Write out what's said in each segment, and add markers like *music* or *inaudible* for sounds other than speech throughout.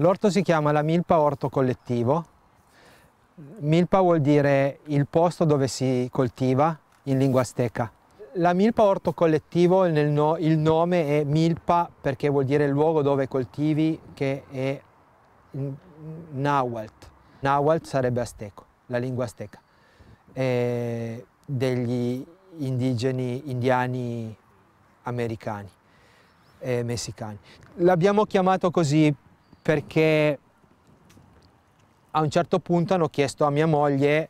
L'orto si chiama la milpa orto collettivo. Milpa vuol dire il posto dove si coltiva in lingua azteca. La milpa orto collettivo, no, il nome è milpa perché vuol dire il luogo dove coltivi che è nahuatl. Nahuatl sarebbe azteco, la lingua azteca, eh, degli indigeni indiani americani e eh, messicani. L'abbiamo chiamato così perché a un certo punto hanno chiesto a mia moglie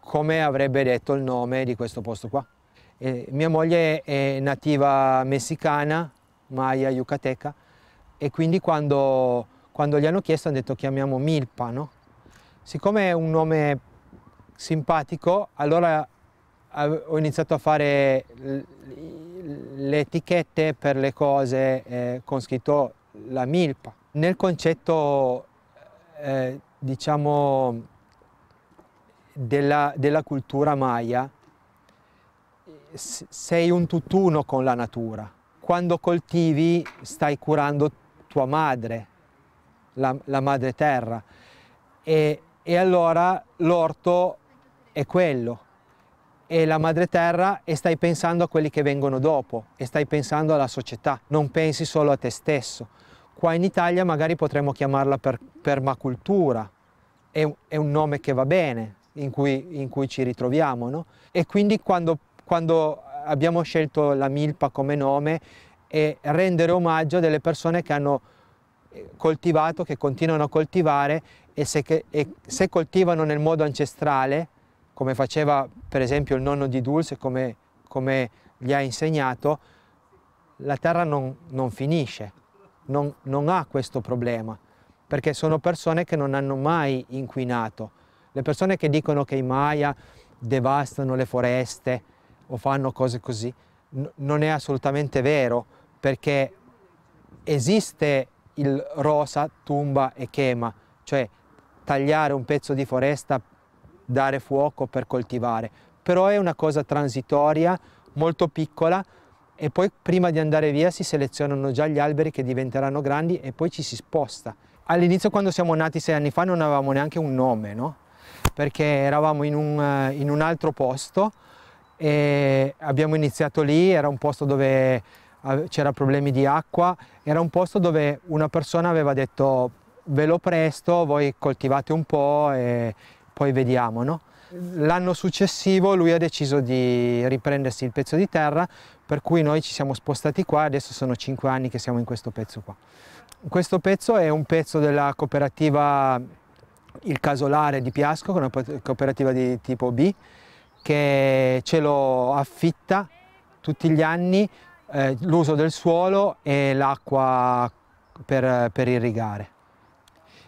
come avrebbe detto il nome di questo posto qua. Eh, mia moglie è nativa messicana, maya yucateca, e quindi quando, quando gli hanno chiesto hanno detto chiamiamo Milpa, no? Siccome è un nome simpatico, allora ho iniziato a fare le etichette per le cose eh, con scritto la milpa nel concetto, eh, diciamo, della, della cultura maya, sei un tutt'uno con la natura. Quando coltivi stai curando tua madre, la, la madre terra. E, e allora l'orto è quello, è la madre terra e stai pensando a quelli che vengono dopo e stai pensando alla società, non pensi solo a te stesso. Qua in Italia magari potremmo chiamarla per, permacultura, è un, è un, nome che va bene, in cui, in cui ci ritroviamo. No? E quindi quando, quando abbiamo scelto la milpa come nome è rendere omaggio a delle persone che hanno eh, coltivato, che continuano a coltivare e se, e se coltivano nel modo ancestrale, come faceva per esempio il nonno di Dulce, come, come gli ha insegnato, la terra non, non finisce non, non ha questo problema, perché sono persone che non hanno mai inquinato. Le persone che dicono che i Maya devastano le foreste o fanno cose così, non è assolutamente vero, perché esiste il rosa, tumba e chema, cioè tagliare un pezzo di foresta, dare fuoco per coltivare, però è una cosa transitoria, molto piccola, e poi prima di andare via si selezionano già gli alberi che diventeranno grandi e poi ci si sposta. All'inizio quando siamo nati sei anni fa non avevamo neanche un nome, no? perché eravamo in un, eh, in un altro posto e abbiamo iniziato lì, era un posto dove c'era problemi di acqua, era un posto dove una persona aveva detto ve lo presto, voi coltivate un po' e poi vediamo. No? L'anno successivo lui ha deciso di riprendersi il pezzo di terra per cui noi ci siamo spostati qua, adesso sono cinque anni che siamo in questo pezzo qua. Questo pezzo è un pezzo della cooperativa Il Casolare di Piasco, che è una cooperativa di tipo B, che ce lo affitta tutti gli anni eh, l'uso del suolo e l'acqua per, per, irrigare.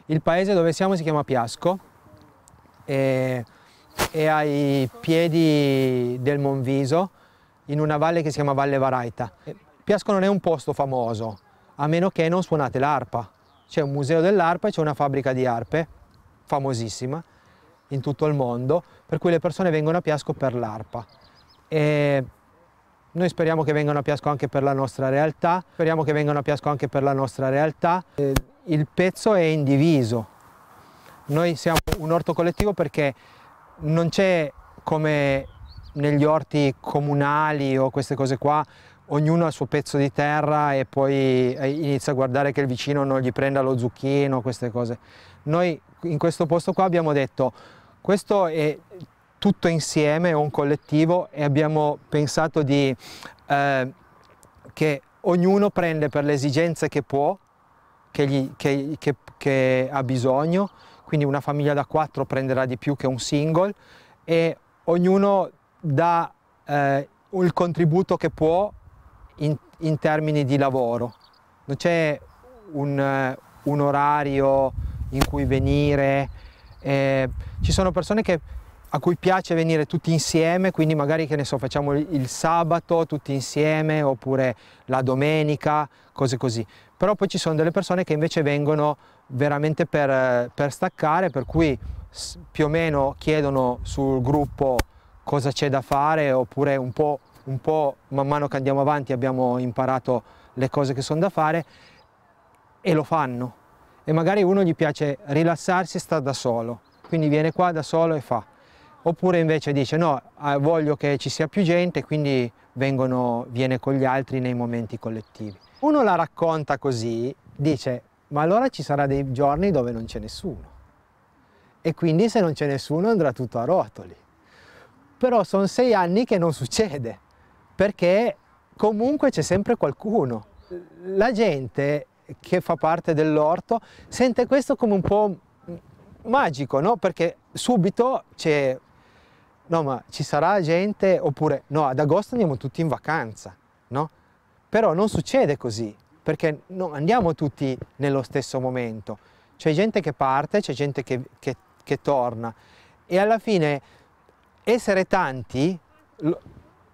Il paese dove siamo si chiama Piasco e, è ai piedi del Monviso, in una valle che si chiama Valle Varaita. Piasco non è un posto famoso, a meno che non suonate l'arpa. C'è un museo dell'arpa e c'è una fabbrica di arpe, famosissima, in tutto il mondo, per cui le persone vengono a Piasco per l'arpa. E noi speriamo che vengano a Piasco anche per la nostra realtà, speriamo che vengano a Piasco anche per la nostra realtà. Il pezzo è indiviso. Noi siamo un orto collettivo perché non c'è come negli orti comunali o queste cose qua ognuno ha il suo pezzo di terra e poi eh, inizia a guardare che il vicino non gli prenda lo zucchino, queste cose. Noi in questo posto qua abbiamo detto questo è tutto insieme, è un collettivo e abbiamo pensato di, eh, che ognuno prende per le esigenze che può, che, gli, che, che, che ha bisogno, quindi una famiglia da quattro prenderà di più che un single e ognuno dà eh, il contributo che può in, in termini di lavoro. Non c'è un, eh, un, orario in cui venire. Eh, ci sono persone che, a cui piace venire tutti insieme, quindi magari che ne so, facciamo il sabato tutti insieme oppure la domenica, cose così. Però poi ci sono delle persone che invece vengono veramente per, eh, per staccare, per cui più o meno chiedono sul gruppo cosa c'è da fare oppure un po', un po' man mano che andiamo avanti abbiamo imparato le cose che sono da fare e lo fanno. E magari uno gli piace rilassarsi e sta da solo, quindi viene qua da solo e fa. Oppure invece dice no, ah, voglio che ci sia più gente, quindi vengono, viene con gli altri nei momenti collettivi. Uno la racconta così, dice ma allora ci sarà dei giorni dove non c'è nessuno. E quindi se non c'è nessuno andrà tutto a rotoli però sono sei anni che non succede, perché comunque c'è sempre qualcuno. La gente che fa parte dell'orto sente questo come un po' magico, no? Perché subito c'è, no ma ci sarà gente, oppure no, ad agosto andiamo tutti in vacanza, no? Però non succede così, perché non andiamo tutti nello stesso momento. C'è gente che parte, c'è gente che, che, che torna e alla fine essere tanti,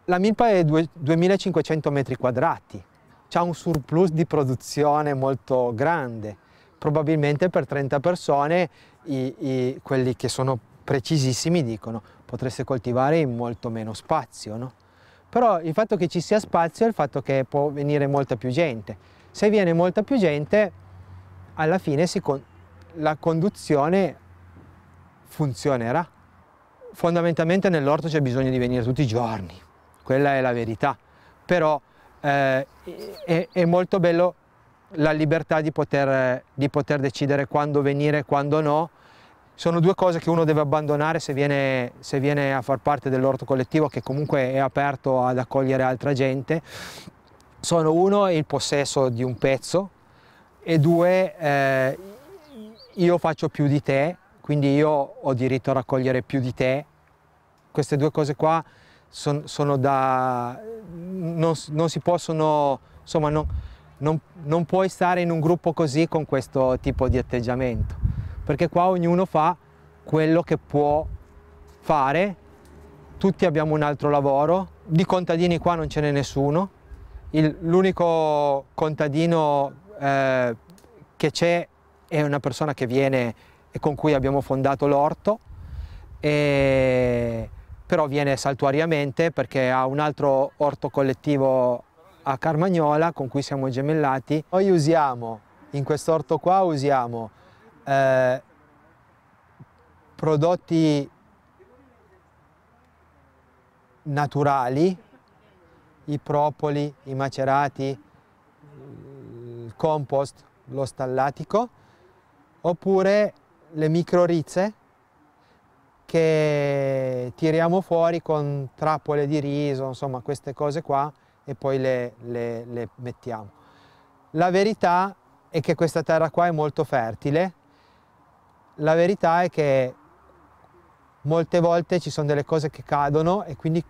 la milpa è 2500 metri quadrati, c'è un surplus di produzione molto grande. Probabilmente per 30 persone i, i, quelli che sono precisissimi dicono potreste coltivare in molto meno spazio, no? Però il fatto che ci sia spazio è il fatto che può venire molta più gente. Se viene molta più gente, alla fine con la conduzione funzionerà. Fondamentalmente nell'orto c'è bisogno di venire tutti i giorni, quella è la verità, però eh, è, è, molto bello la libertà di poter, di poter decidere quando venire e quando no. Sono due cose che uno deve abbandonare se viene, se viene a far parte dell'orto collettivo che comunque è aperto ad accogliere altra gente. Sono uno il possesso di un pezzo e due eh, io faccio più di te quindi io ho diritto a raccogliere più di te. Queste due cose qua son, sono da... non, non si possono... insomma, non, non, non puoi stare in un gruppo così con questo tipo di atteggiamento, perché qua ognuno fa quello che può fare, tutti abbiamo un altro lavoro, di contadini qua non ce n'è nessuno, l'unico contadino eh, che c'è è una persona che viene con cui abbiamo fondato l'orto, e... però viene saltuariamente perché ha un altro orto collettivo a Carmagnola con cui siamo gemellati. Noi usiamo, in questo orto qua usiamo eh, prodotti naturali, i propoli, i macerati, il compost, lo stallatico, oppure le micro rizze che tiriamo fuori con trappole di riso, insomma queste cose qua e poi le, le, le mettiamo. La verità è che questa terra qua è molto fertile, la verità è che molte volte ci sono delle cose che cadono e quindi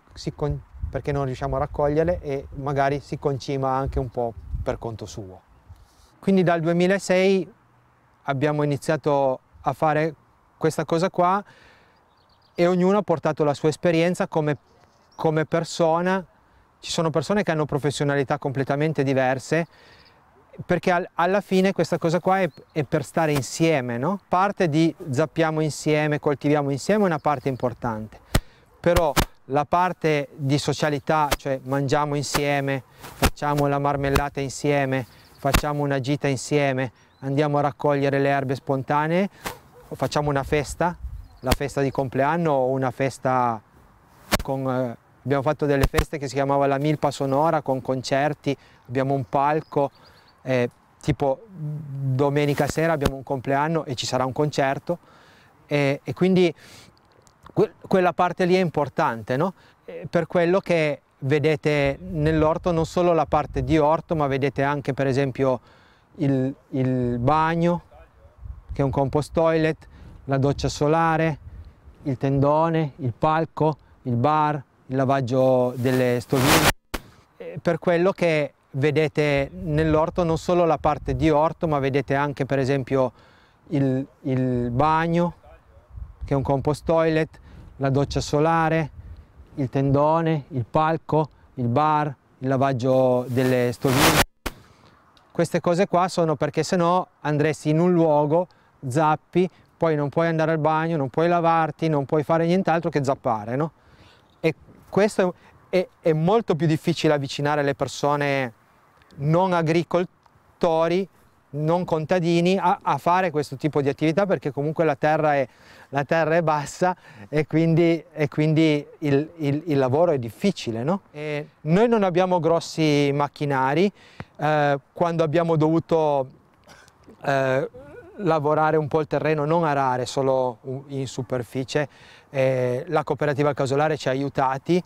perché non riusciamo a raccoglierle e magari si concima anche un po' per conto suo. Quindi dal 2006 abbiamo iniziato a fare questa cosa qua e ognuno ha portato la sua esperienza come, come persona. Ci sono persone che hanno professionalità completamente diverse perché al, alla fine questa cosa qua è, è per stare insieme, no? Parte di zappiamo insieme, coltiviamo insieme è una parte importante, però la parte di socialità, cioè mangiamo insieme, facciamo la marmellata insieme, facciamo una gita insieme, andiamo a raccogliere le erbe spontanee, facciamo una festa, la festa di compleanno o una festa con... Eh, abbiamo fatto delle feste che si chiamava la Milpa Sonora con concerti, abbiamo un palco, eh, tipo domenica sera abbiamo un compleanno e ci sarà un concerto e, e quindi que quella parte lì è importante, no? per quello che vedete nell'orto non solo la parte di orto ma vedete anche per esempio il, il bagno, che è un compost toilet, la doccia solare, il tendone, il palco, il bar, il lavaggio delle stoviglie. Per quello che vedete nell'orto non solo la parte di orto, ma vedete anche per esempio il, il bagno, che è un compost toilet, la doccia solare, il tendone, il palco, il bar, il lavaggio delle stoviglie. Queste cose qua sono perché sennò andresti in un luogo, zappi, poi non puoi andare al bagno, non puoi lavarti, non puoi fare nient'altro che zappare, no? E questo è, è molto più difficile avvicinare le persone non agricoltori non contadini a, a, fare questo tipo di attività perché comunque la terra è, la terra è bassa e quindi, e quindi il, il, il, lavoro è difficile. No? noi non abbiamo grossi macchinari, eh, quando abbiamo dovuto eh, lavorare un po' il terreno, non arare solo in superficie, eh, la cooperativa casolare ci ha aiutati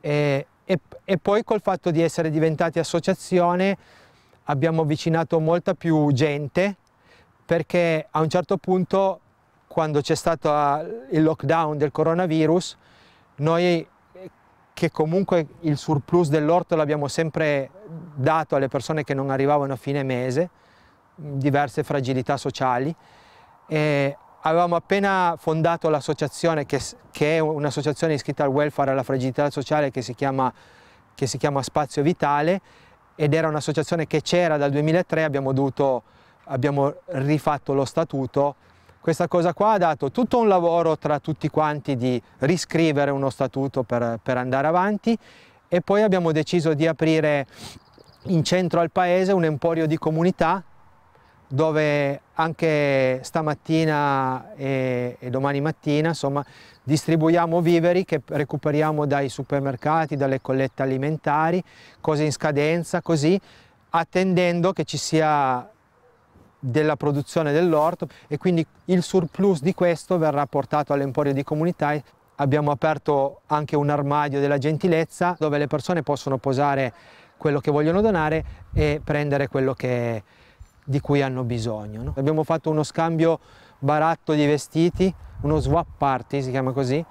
eh, e, e poi col fatto di essere diventati associazione abbiamo avvicinato molta più gente perché a un certo punto quando c'è stato ah, il lockdown del coronavirus noi eh, che comunque il surplus dell'orto l'abbiamo sempre dato alle persone che non arrivavano a fine mese diverse fragilità sociali e avevamo appena fondato l'associazione che, che è un'associazione iscritta al welfare e alla fragilità sociale che si chiama, che si chiama Spazio Vitale ed era un'associazione che c'era dal 2003, abbiamo, dovuto, abbiamo rifatto lo statuto. Questa cosa qua ha dato tutto un lavoro tra tutti quanti di riscrivere uno statuto per, per andare avanti e poi abbiamo deciso di aprire in centro al paese un emporio di comunità dove anche stamattina e, e domani mattina insomma, distribuiamo viveri che recuperiamo dai supermercati, dalle collette alimentari, cose in scadenza, così attendendo che ci sia della produzione dell'orto e quindi il surplus di questo verrà portato all'emporio di comunità. Abbiamo aperto anche un armadio della gentilezza dove le persone possono posare quello che vogliono donare e prendere quello che, di cui hanno bisogno. No? Abbiamo fatto uno scambio baratto di vestiti, uno swap party si chiama così,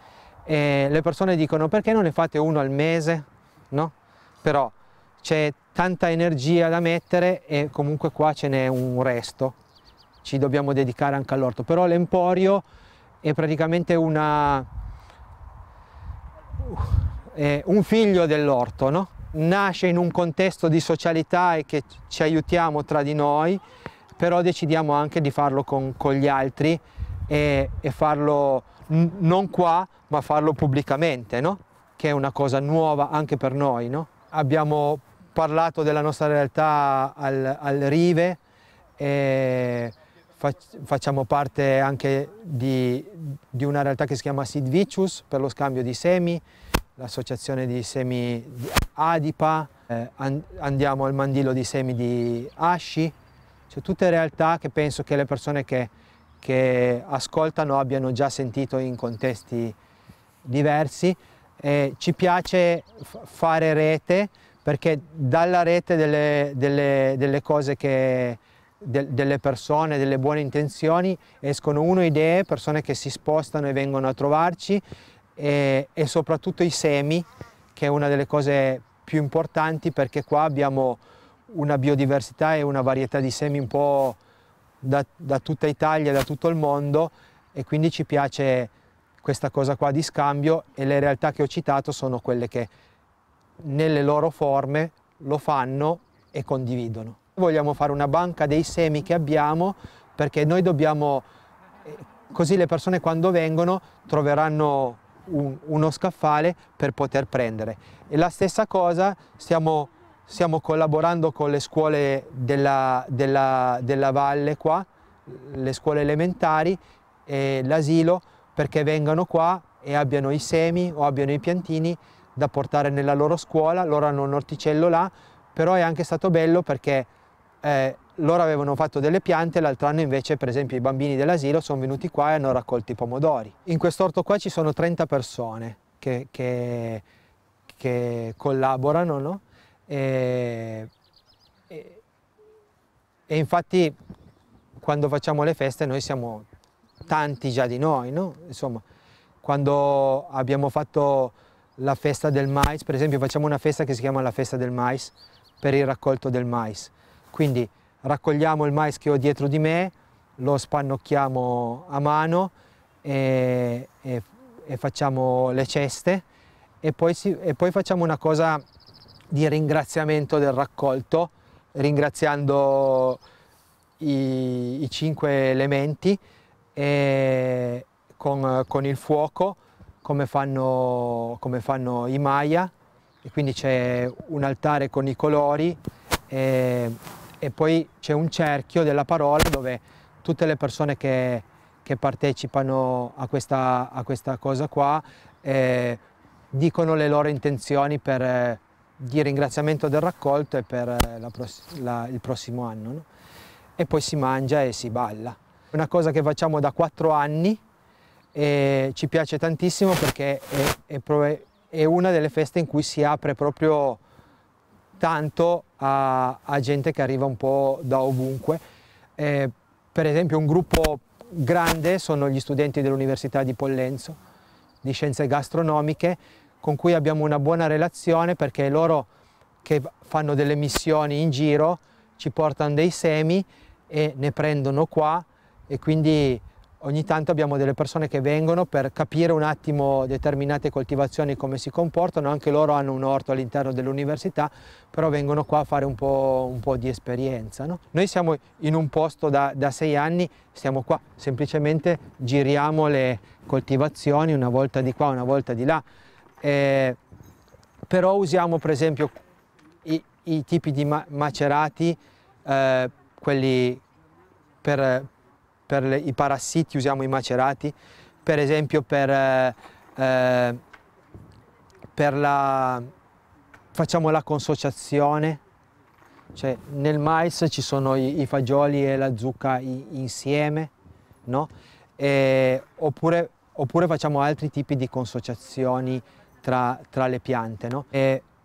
e le persone dicono perché non ne fate uno al mese? No? Però c'è tanta energia da mettere e comunque qua ce n'è un resto, ci dobbiamo dedicare anche all'orto, però l'emporio è praticamente una, è un figlio dell'orto, no? nasce in un contesto di socialità e che ci aiutiamo tra di noi, però decidiamo anche di farlo con, con gli altri e, e farlo non qua, ma farlo pubblicamente, no? che è una cosa nuova anche per noi. No? Abbiamo parlato della nostra realtà al, al Rive, e fac, facciamo parte anche di, di, una realtà che si chiama Sid Vicious per lo scambio di semi, l'associazione di semi di Adipa, eh, andiamo al mandilo di semi di Asci, cioè tutte realtà che penso che le persone che, che ascoltano abbiano già sentito in contesti diversi. Eh, ci piace fare rete perché dalla rete delle, delle, delle cose che, delle persone, delle buone intenzioni escono uno idee, persone che si spostano e vengono a trovarci e, e soprattutto i semi, che è una delle cose più importanti perché qua abbiamo una biodiversità e una varietà di semi un po' da, da tutta Italia, da tutto il mondo e quindi ci piace questa cosa qua di scambio e le realtà che ho citato sono quelle che nelle loro forme lo fanno e condividono. Vogliamo fare una banca dei semi che abbiamo perché noi dobbiamo, eh, così le persone quando vengono troveranno un, uno scaffale per poter prendere. E la stessa cosa stiamo, stiamo collaborando con le scuole della, della, della valle qua, le scuole elementari e l'asilo perché vengano qua e abbiano i semi o abbiano i piantini da portare nella loro scuola, loro hanno un orticello là, però è anche stato bello perché eh, loro avevano fatto delle piante, l'altro anno invece per esempio i bambini dell'asilo sono venuti qua e hanno raccolto i pomodori. In quest'orto qua ci sono 30 persone che, che, che collaborano no? e, e, e, infatti quando facciamo le feste noi siamo tanti già di noi, no? Insomma, quando abbiamo fatto la festa del mais, per esempio facciamo una festa che si chiama la festa del mais per il raccolto del mais. Quindi raccogliamo il mais che ho dietro di me, lo spannocchiamo a mano e, e, e facciamo le ceste e poi, si, e poi facciamo una cosa di ringraziamento del raccolto, ringraziando i, i, cinque elementi e con, con il fuoco come fanno, come fanno, i Maya e quindi c'è un altare con i colori e, e poi c'è un cerchio della parola dove tutte le persone che, che partecipano a questa, a questa, cosa qua eh, dicono le loro intenzioni per, eh, di ringraziamento del raccolto e per eh, la, la, il prossimo anno. No? E poi si mangia e si balla. Una cosa che facciamo da quattro anni e ci piace tantissimo perché è, è, è una delle feste in cui si apre proprio tanto a, a gente che arriva un po' da ovunque. Eh, per esempio un gruppo grande sono gli studenti dell'Università di Pollenzo di Scienze Gastronomiche con cui abbiamo una buona relazione perché loro che fanno delle missioni in giro ci portano dei semi e ne prendono qua e quindi Ogni tanto abbiamo delle persone che vengono per capire un attimo determinate coltivazioni come si comportano, anche loro hanno un orto all'interno dell'università, però vengono qua a fare un po', un po di esperienza. No? Noi siamo in un posto da, da sei anni, siamo qua, semplicemente giriamo le coltivazioni una volta di qua, una volta di là, eh, però usiamo per esempio i, i tipi di macerati, eh, quelli per per le, i parassiti usiamo i macerati, per esempio per, eh, eh, per la, facciamo la consociazione, cioè nel mais ci sono i, i fagioli e la zucca i, insieme, no? e, oppure, oppure, facciamo altri tipi di consociazioni tra, tra le piante. No?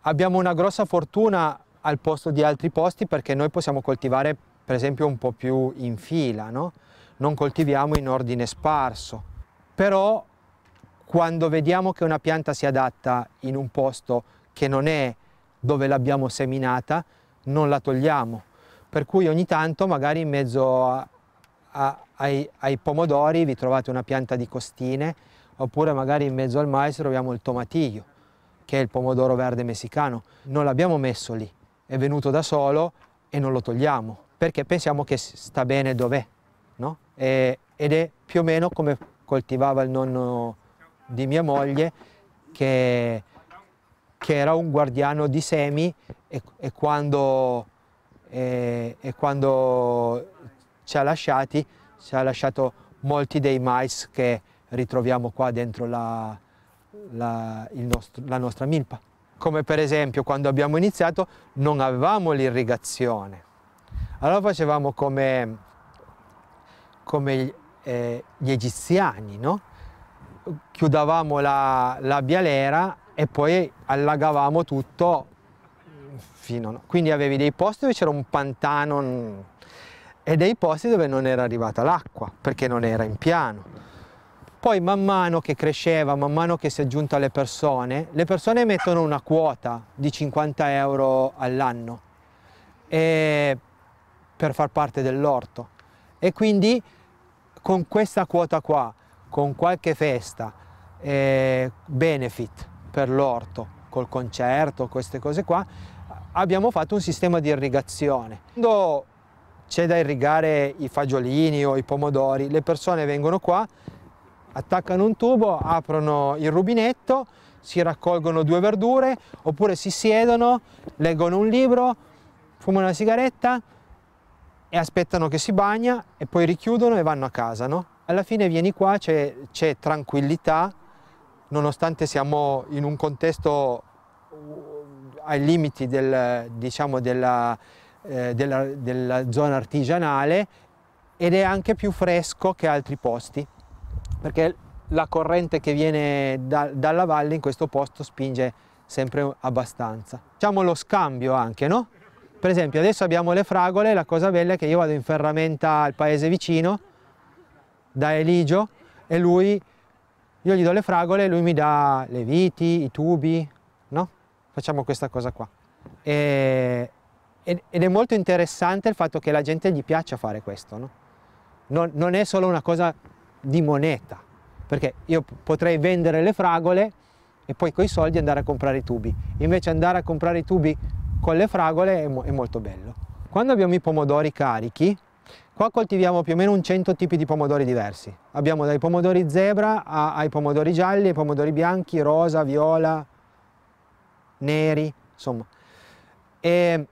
abbiamo una grossa fortuna al posto di altri posti perché noi possiamo coltivare per esempio un po' più in fila, no? non coltiviamo in ordine sparso. Però quando vediamo che una pianta si adatta in un posto che non è dove l'abbiamo seminata, non la togliamo. Per cui ogni tanto magari in mezzo a, a, ai, ai pomodori vi trovate una pianta di costine oppure magari in mezzo al mais troviamo il tomatillo, che è il pomodoro verde messicano. Non l'abbiamo messo lì, è venuto da solo e non lo togliamo, perché pensiamo che sta bene dov'è eh, ed è più o meno come coltivava il nonno di mia moglie che, che era un guardiano di semi e, e quando, eh, e quando ci ha lasciati ci ha lasciato molti dei mais che ritroviamo qua dentro la, la, nostro, la nostra milpa. Come per esempio quando abbiamo iniziato non avevamo l'irrigazione, allora facevamo come come eh, gli egiziani, no? Chiudavamo la, la bialera e poi allagavamo tutto fino a... No? Quindi avevi dei posti dove c'era un pantano e dei posti dove non era arrivata l'acqua perché non era in piano. Poi man mano che cresceva, man mano che si è aggiunta alle persone, le persone mettono una quota di 50 euro all'anno eh, per far parte dell'orto. E quindi con questa quota qua, con qualche festa, eh, benefit per l'orto, col concerto, queste cose qua, abbiamo fatto un sistema di irrigazione. Quando c'è da irrigare i fagiolini o i pomodori, le persone vengono qua, attaccano un tubo, aprono il rubinetto, si raccolgono due verdure oppure si siedono, leggono un libro, fumano una sigaretta, e aspettano che si bagna e poi richiudono e vanno a casa, no? Alla fine vieni qua, c'è tranquillità, nonostante siamo in un contesto uh, ai limiti del, diciamo, della, eh, della, della zona artigianale ed è anche più fresco che altri posti, perché la corrente che viene da, dalla valle in questo posto spinge sempre abbastanza. Diciamo lo scambio anche, no? Per esempio adesso abbiamo le fragole, la cosa bella è che io vado in ferramenta al paese vicino, da Eligio, e lui, io gli do le fragole lui mi dà le viti, i tubi, no? Facciamo questa cosa qua. E, ed è molto interessante il fatto che la gente gli piaccia fare questo, no? non, non è solo una cosa di moneta, perché io potrei vendere le fragole e poi coi soldi andare a comprare i tubi. Invece andare a comprare i tubi con le fragole è, mo è molto bello. Quando abbiamo i pomodori carichi, Qua coltiviamo più o meno un 100 tipi di pomodori diversi. Abbiamo dai pomodori zebra a, ai pomodori gialli, ai pomodori bianchi, rosa, viola, neri, insomma. E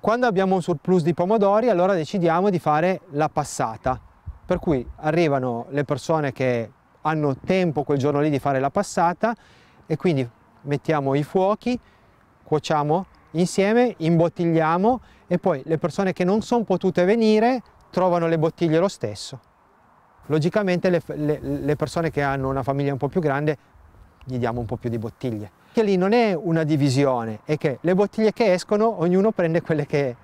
quando abbiamo un surplus di pomodori allora decidiamo di fare la passata. Per cui arrivano le persone che hanno tempo quel giorno lì di fare la passata e quindi mettiamo i fuochi, cuociamo insieme, imbottigliamo e poi le persone che non sono potute venire trovano le bottiglie lo stesso. Logicamente le, le, le, persone che hanno una famiglia un po' più grande gli diamo un po' più di bottiglie. Che lì non è una divisione, è che le bottiglie che escono ognuno prende quelle che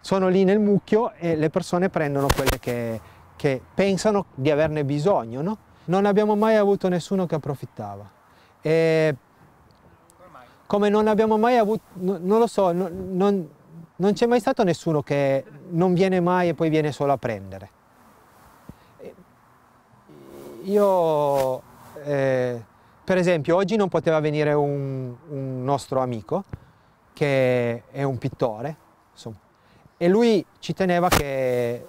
sono lì nel mucchio e le persone prendono quelle che, che pensano di averne bisogno. No? Non abbiamo mai avuto nessuno che approfittava. E come non abbiamo mai avuto, non lo so, no, non, non c'è mai stato nessuno che non viene mai e poi viene solo a prendere. Io, eh, per esempio, oggi non poteva venire un, un, nostro amico che è un pittore, insomma, e lui ci teneva che eh,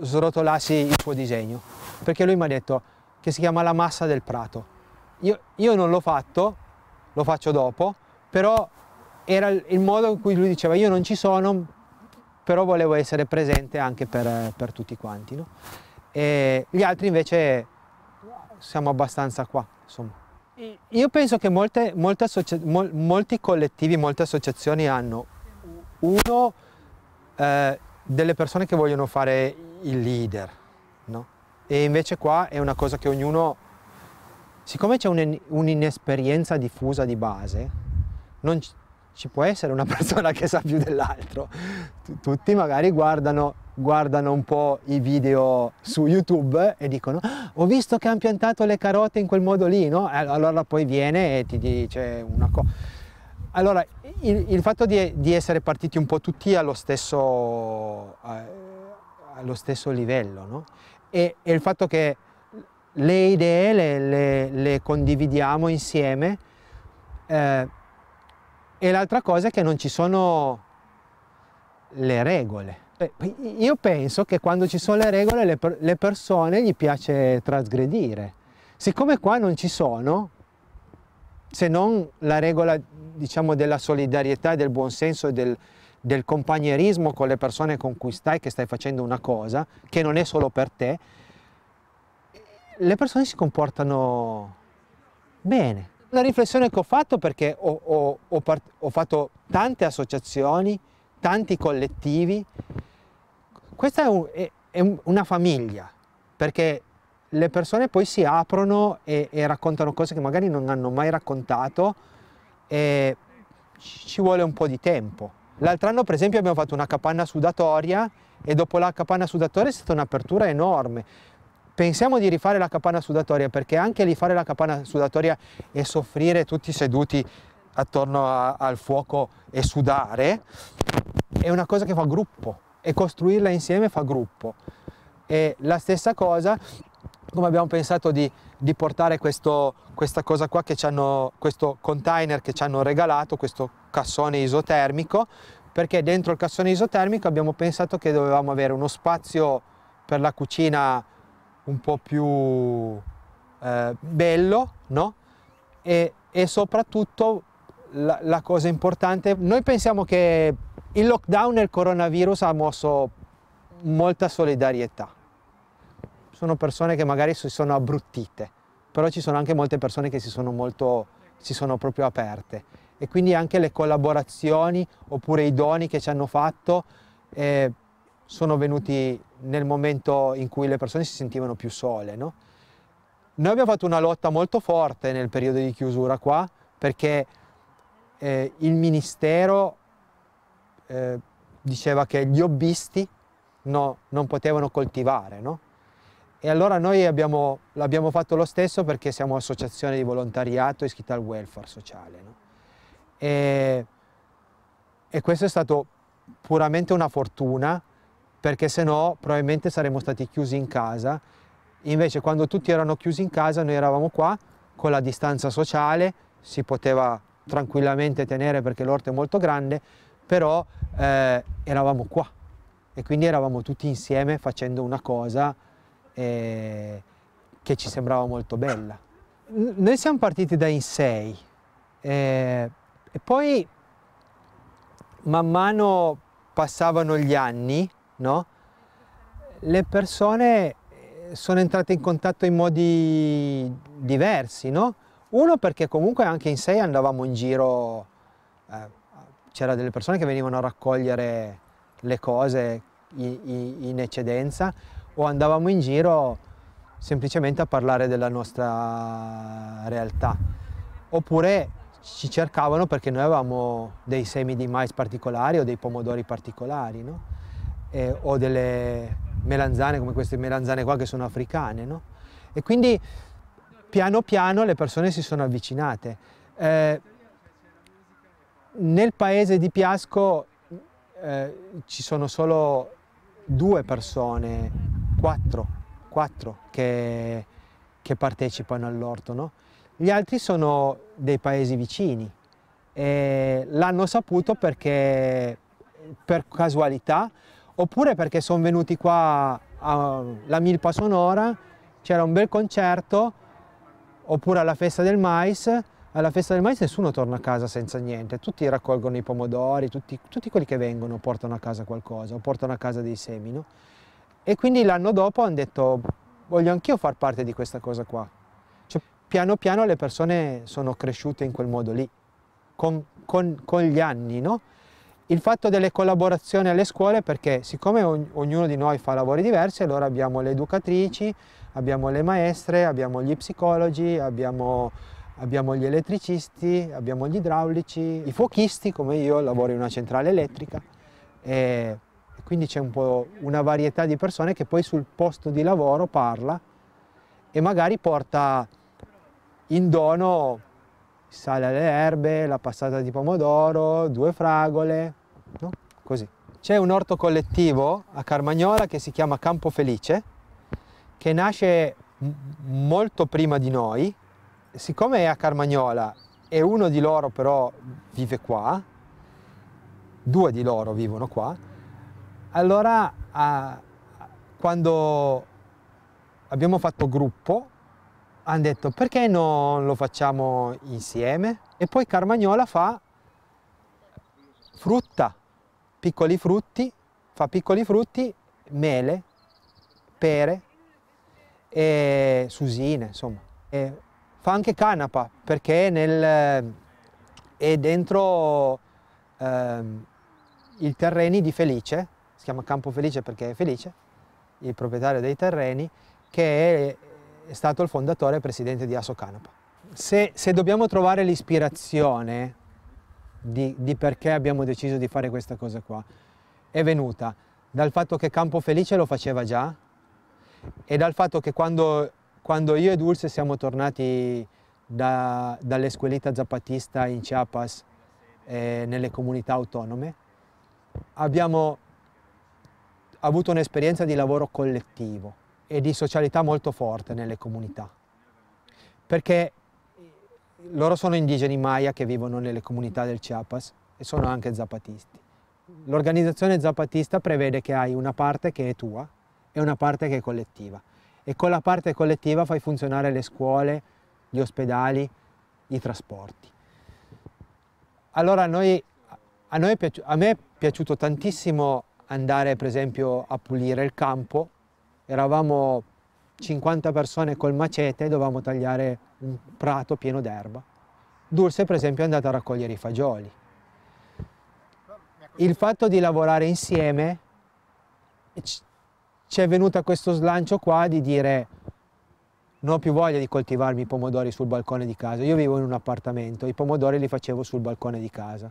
srotolassi il suo disegno, perché lui mi ha detto che si chiama la massa del prato. Io, io non l'ho fatto lo faccio dopo, però era il modo in cui lui diceva io non ci sono, però volevo essere presente anche per, per tutti quanti. No? gli altri invece siamo abbastanza qua. Insomma. Io penso che molte, molte mol, molti collettivi, molte associazioni hanno uno eh, delle persone che vogliono fare il leader, no? e invece qua è una cosa che ognuno Siccome c'è un'inesperienza diffusa di base, non ci può essere una *laughs* persona che sa più dell'altro. Tutti magari guardano, guardano un po' i video su YouTube e dicono ah, ho visto che hanno piantato le carote in quel modo lì, no? Allora poi viene e ti dice una cosa. Allora, il, il fatto di, di, essere partiti un po' tutti allo stesso, eh, allo stesso livello, no? E, e il fatto che le idee le, le, le condividiamo insieme eh, e l'altra cosa è che non ci sono le regole. Eh, io penso che quando ci sono le regole le, le persone gli piace trasgredire. Siccome qua non ci sono, se non la regola diciamo, della solidarietà, del buonsenso e del, del compagnerismo con le persone con cui stai, che stai facendo una cosa, che non è solo per te, le persone si comportano bene. Una riflessione che ho fatto perché ho, ho, ho, ho fatto tante associazioni, tanti collettivi. Questa è, un, è, è, una famiglia, perché le persone poi si aprono e, e raccontano cose che magari non hanno mai raccontato e ci vuole un po' di tempo. L'altro anno per esempio abbiamo fatto una capanna sudatoria e dopo la capanna sudatoria è stata un'apertura enorme pensiamo di rifare la capanna sudatoria perché anche rifare la capanna sudatoria e soffrire tutti seduti attorno a, al fuoco e sudare è una cosa che fa gruppo e costruirla insieme fa gruppo. E la stessa cosa come abbiamo pensato di, di portare questo, questa cosa qua che ci hanno, questo container che ci hanno regalato, questo cassone isotermico, perché dentro il cassone isotermico abbiamo pensato che dovevamo avere uno spazio per la cucina un po' più eh, bello, no? E, e soprattutto la, la, cosa importante, noi pensiamo che il lockdown e il coronavirus ha mosso molta solidarietà. Sono persone che magari si sono abbruttite, però ci sono anche molte persone che si sono, molto, si sono proprio aperte. E quindi anche le collaborazioni oppure i doni che ci hanno fatto eh, sono venuti nel momento in cui le persone si sentivano più sole. No? Noi abbiamo fatto una lotta molto forte nel periodo di chiusura qua perché eh, il Ministero eh, diceva che gli hobbisti no, non potevano coltivare. No? E allora noi l'abbiamo fatto lo stesso perché siamo associazione di volontariato iscritta al welfare sociale. No? E, e questo è stato puramente una fortuna perché se no probabilmente saremmo stati chiusi in casa. Invece quando tutti erano chiusi in casa noi eravamo qua con la distanza sociale, si poteva tranquillamente tenere perché l'orto è molto grande, però eh, eravamo qua e quindi eravamo tutti insieme facendo una cosa eh, che ci sembrava molto bella. Noi siamo partiti da in sei eh, e poi man mano passavano gli anni no? le persone eh, sono entrate in contatto in modi diversi, no? Uno perché comunque anche in sé andavamo in giro, eh, c'erano delle persone che venivano a raccogliere le cose in, in eccedenza o andavamo in giro semplicemente a parlare della nostra realtà. Oppure ci cercavano perché noi avevamo dei semi di mais particolari o dei pomodori particolari, no? eh, o delle melanzane come queste melanzane qua che sono africane, no? E quindi piano piano le persone si sono avvicinate. Eh, nel paese di Piasco eh, ci sono solo due persone, quattro, quattro che, che partecipano all'orto, no? Gli altri sono dei paesi vicini e l'hanno saputo perché per casualità oppure perché sono venuti qua alla Milpa Sonora, c'era un bel concerto, oppure alla festa del mais, alla festa del mais nessuno torna a casa senza niente, tutti raccolgono i pomodori, tutti, tutti quelli che vengono portano a casa qualcosa, o portano a casa dei semi, no? E quindi l'anno dopo hanno detto voglio anch'io far parte di questa cosa qua. Cioè, piano piano le persone sono cresciute in quel modo lì, con, con, con gli anni, no? Il fatto delle collaborazioni alle scuole perché siccome ognuno di noi fa lavori diversi, allora abbiamo le educatrici, abbiamo le maestre, abbiamo gli psicologi, abbiamo, abbiamo gli elettricisti, abbiamo gli idraulici, i fuochisti come io lavoro in una centrale elettrica e quindi c'è un po' una varietà di persone che poi sul posto di lavoro parla e magari porta in dono sale alle erbe, la passata di pomodoro, due fragole, no? così. C'è un orto collettivo a Carmagnola che si chiama Campo Felice, che nasce molto prima di noi. Siccome è a Carmagnola e uno di loro però vive qua, due di loro vivono qua, allora a, quando abbiamo fatto gruppo hanno detto perché non lo facciamo insieme? E poi Carmagnola fa frutta, piccoli frutti, fa piccoli frutti, mele, pere e susine, insomma. E fa anche canapa perché nel, è dentro eh, i terreni di Felice, si chiama Campo Felice perché è Felice, il proprietario dei terreni, che è è stato il fondatore e presidente di Asso Canapa. Se, se dobbiamo trovare l'ispirazione di, di perché abbiamo deciso di fare questa cosa qua, è venuta dal fatto che Campo Felice lo faceva già e dal fatto che quando, quando io e Dulce siamo tornati da, dall'esquelita zapatista in Chiapas eh, nelle comunità autonome, abbiamo avuto un'esperienza di lavoro collettivo e di socialità molto forte nelle comunità, perché loro sono indigeni Maya che vivono nelle comunità del Chiapas e sono anche zapatisti. L'organizzazione zapatista prevede che hai una parte che è tua e una parte che è collettiva e con la parte collettiva fai funzionare le scuole, gli ospedali, i trasporti. Allora a, noi, a, noi, a me è piaciuto tantissimo andare per esempio a pulire il campo eravamo 50 persone col macete e dovevamo tagliare un prato pieno d'erba. Dulce per esempio è andata a raccogliere i fagioli. Il fatto di lavorare insieme ci è venuto questo slancio qua di dire non ho più voglia di coltivarmi i pomodori sul balcone di casa. Io vivo in un appartamento, i pomodori li facevo sul balcone di casa,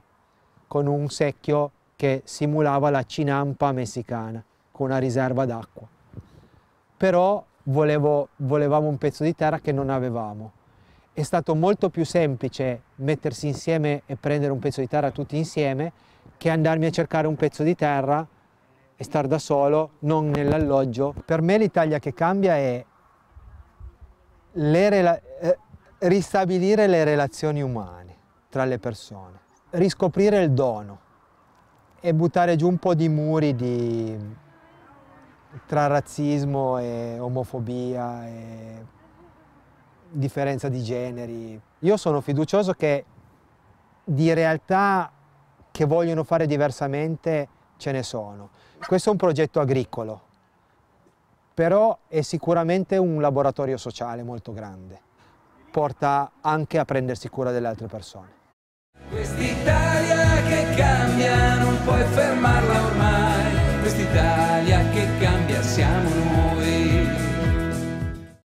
con un secchio che simulava la cinampa messicana, con una riserva d'acqua però volevo, volevamo un pezzo di terra che non avevamo. È stato molto più semplice mettersi insieme e prendere un pezzo di terra tutti insieme che andarmi a cercare un pezzo di terra e star da solo, non nell'alloggio. Per me l'Italia che cambia è le eh, ristabilire le relazioni umane tra le persone, riscoprire il dono e buttare giù un po' di muri di, tra razzismo e omofobia e differenza di generi. Io sono fiducioso che di realtà che vogliono fare diversamente ce ne sono. Questo è un progetto agricolo, però è sicuramente un laboratorio sociale molto grande. Porta anche a prendersi cura delle altre persone. Quest'Italia che cambia non puoi fermarla ormai, quest'Italia che